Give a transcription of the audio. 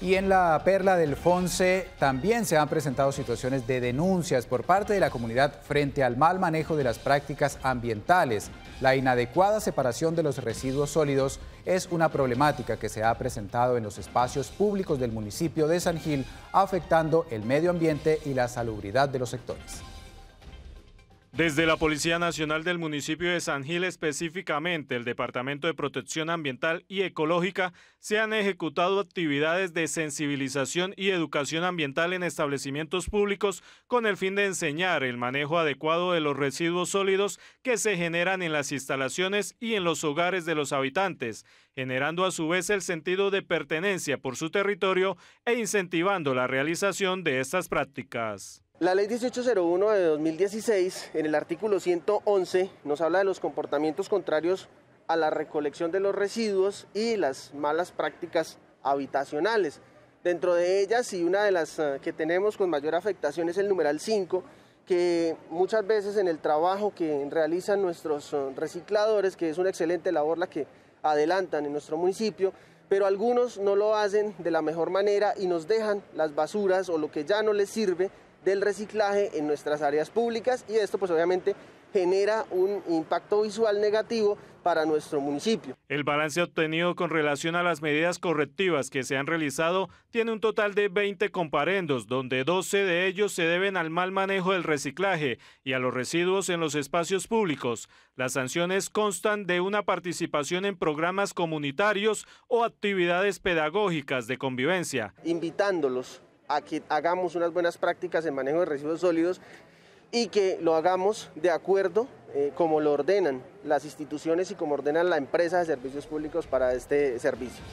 Y en la Perla del Fonse también se han presentado situaciones de denuncias por parte de la comunidad frente al mal manejo de las prácticas ambientales. La inadecuada separación de los residuos sólidos es una problemática que se ha presentado en los espacios públicos del municipio de San Gil, afectando el medio ambiente y la salubridad de los sectores. Desde la Policía Nacional del municipio de San Gil, específicamente el Departamento de Protección Ambiental y Ecológica, se han ejecutado actividades de sensibilización y educación ambiental en establecimientos públicos con el fin de enseñar el manejo adecuado de los residuos sólidos que se generan en las instalaciones y en los hogares de los habitantes, generando a su vez el sentido de pertenencia por su territorio e incentivando la realización de estas prácticas. La ley 1801 de 2016, en el artículo 111, nos habla de los comportamientos contrarios a la recolección de los residuos y las malas prácticas habitacionales. Dentro de ellas, y una de las eh, que tenemos con mayor afectación es el numeral 5, que muchas veces en el trabajo que realizan nuestros eh, recicladores, que es una excelente labor la que adelantan en nuestro municipio, pero algunos no lo hacen de la mejor manera y nos dejan las basuras o lo que ya no les sirve del reciclaje en nuestras áreas públicas y esto pues obviamente genera un impacto visual negativo para nuestro municipio. El balance obtenido con relación a las medidas correctivas que se han realizado tiene un total de 20 comparendos, donde 12 de ellos se deben al mal manejo del reciclaje y a los residuos en los espacios públicos. Las sanciones constan de una participación en programas comunitarios o actividades pedagógicas de convivencia. Invitándolos a que hagamos unas buenas prácticas en manejo de residuos sólidos y que lo hagamos de acuerdo eh, como lo ordenan las instituciones y como ordenan la empresa de servicios públicos para este servicio.